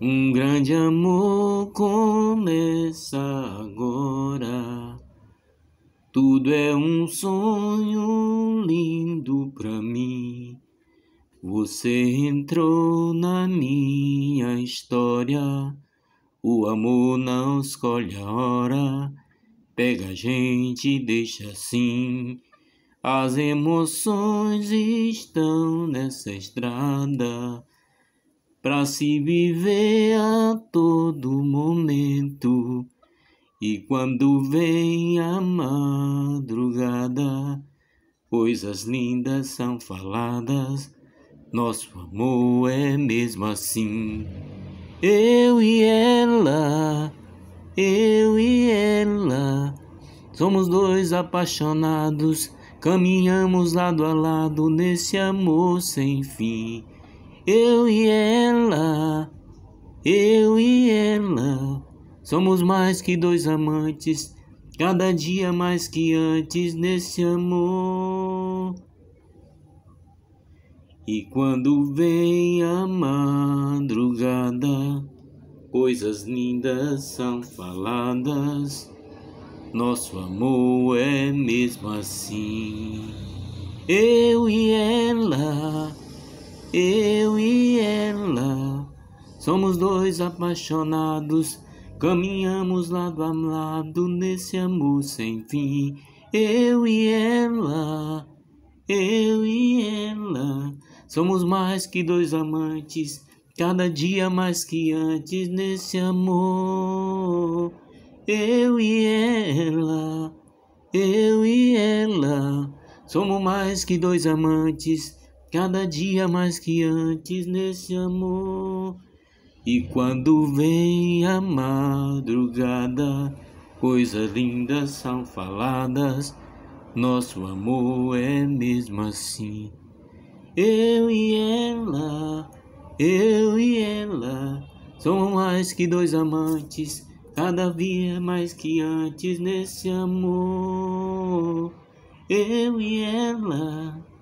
Um grande amor começa agora. Tudo é um sonho lindo pra mim. Você entrou na minha história. O amor não escolhe a hora. Pega a gente e deixa assim. As emoções estão nessa estrada para se viver a todo momento. E quando vem a madrugada, coisas lindas são faladas, nosso amor é mesmo assim. Eu e ela, eu e ela, somos dois apaixonados, caminhamos lado a lado nesse amor sem fim. Eu e ela, eu e ela, somos mais que dois amantes, cada dia mais que antes nesse amor. E quando vem a madrugada, coisas lindas são faladas. Nosso amor é mesmo assim. Eu e ela eu e ela. Somos dois apaixonados, caminhamos lado a lado nesse amor sem fim. Eu e ela, eu e ela. Somos mais que dois amantes, cada dia mais que antes nesse amor. Eu e ela, eu e ela. Somos mais que dois amantes cada dia mais que antes nesse amor. E quando vem a madrugada, coisas lindas são faladas, nosso amor é mesmo assim. Eu e ela, eu e ela, são mais que dois amantes, cada dia mais que antes nesse amor. Eu e ela.